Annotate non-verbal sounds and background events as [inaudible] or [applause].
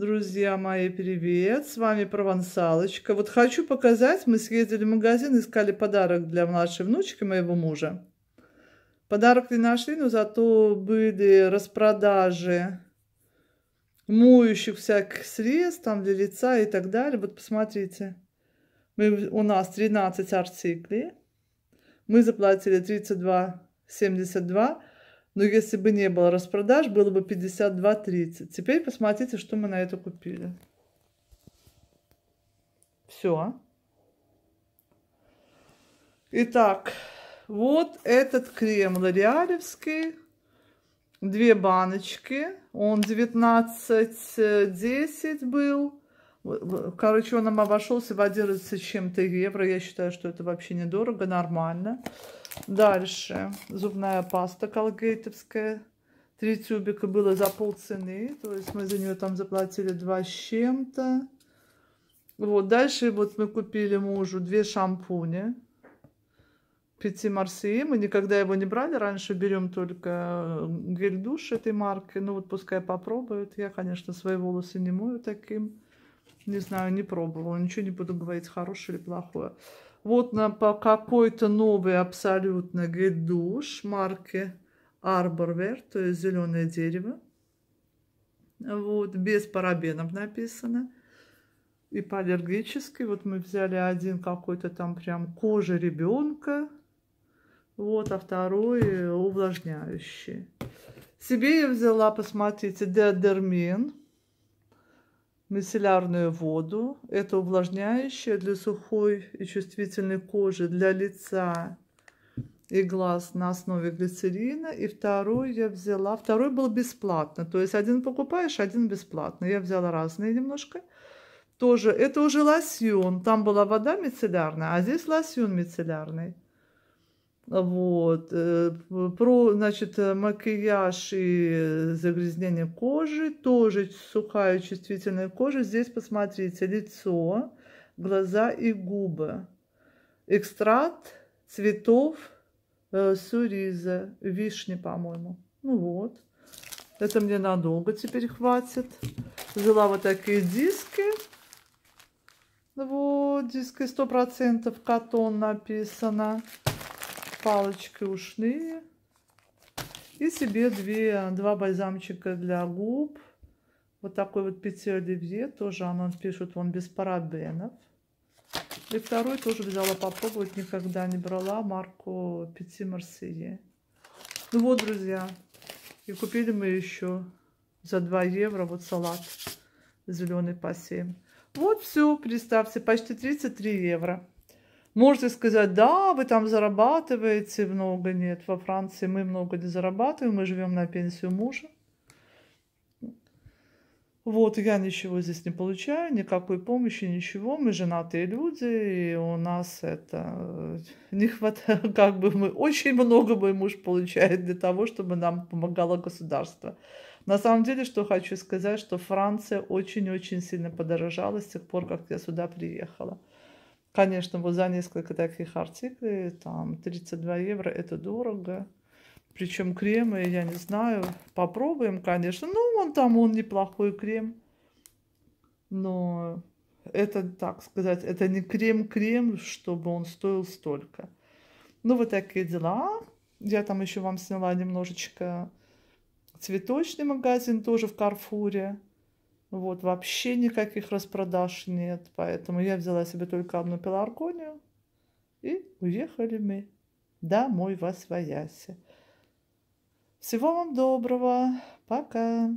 Друзья мои, привет! С вами Провансалочка. Вот хочу показать, мы съездили в магазин, искали подарок для нашей внучки моего мужа. Подарок не нашли, но зато были распродажи моющих всяких средств, там для лица и так далее. Вот посмотрите, мы, у нас 13 артиклей. Мы заплатили 32,72. Но ну, если бы не было распродаж, было бы 52.30. Теперь посмотрите, что мы на это купили. Все. Итак, вот этот крем лореалевский. Две баночки. Он 19.10 был. Короче, он нам обошелся в 11 чем-то евро. Я считаю, что это вообще недорого, нормально. Нормально. Дальше. Зубная паста колгейтовская. Три тюбика было за полцены. То есть мы за нее там заплатили два с чем-то. Вот. Дальше вот мы купили мужу две шампуни. Пяти Марсии. Мы никогда его не брали. Раньше берем только э, гель-душ этой марки. Ну вот пускай попробуют. Я, конечно, свои волосы не мою таким. Не знаю, не пробовала. Ничего не буду говорить, хорошее или плохое. Вот нам по какой-то новый абсолютно гидуш марки Арборвер, то есть зеленое дерево. Вот, без парабенов написано. И по аллергической. Вот мы взяли один какой-то там прям кожа ребенка. Вот, а второй увлажняющий. Себе я взяла, посмотрите, Деодермин мицеллярную воду. Это увлажняющее для сухой и чувствительной кожи, для лица и глаз на основе глицерина. И второй я взяла. Второй был бесплатно. То есть один покупаешь, один бесплатно. Я взяла разные немножко. Тоже. Это уже лосьон. Там была вода мицеллярная, а здесь лосьон мицеллярный. Вот. Э, про, значит, э, макияж и загрязнение кожи, тоже сухая чувствительная кожа. Здесь посмотрите, лицо, глаза и губы. Экстракт цветов э, суриза, вишни, по-моему. Ну вот. Это мне надолго теперь хватит. Взяла вот такие диски. Вот, диски 100% катон написано палочки ушные. И себе две, два бальзамчика для губ. Вот такой вот Петер Оливье. Тоже она пишет, он без парабенов. И второй тоже взяла попробовать, никогда не брала марку Пяти Марсии. Ну вот, друзья, и купили мы еще за 2 евро вот салат зеленый по 7. Вот все, представьте, почти 33 евро. Можете сказать, да, вы там зарабатываете много, нет, во Франции мы много не зарабатываем, мы живем на пенсию мужа. Вот, я ничего здесь не получаю, никакой помощи, ничего, мы женатые люди, и у нас это э, не хватает, [laughs] как бы мы, очень много мой муж получает для того, чтобы нам помогало государство. На самом деле, что хочу сказать, что Франция очень-очень сильно подорожала с тех пор, как я сюда приехала. Конечно, вот за несколько таких артиклей, там, 32 евро, это дорого. Причем кремы, я не знаю, попробуем, конечно. Ну, он там, он неплохой крем. Но это, так сказать, это не крем-крем, чтобы он стоил столько. Ну, вот такие дела. Я там еще вам сняла немножечко цветочный магазин тоже в Карфуре. Вот, вообще никаких распродаж нет, поэтому я взяла себе только одну пеларгонию и уехали мы домой во свояси. Всего вам доброго, пока!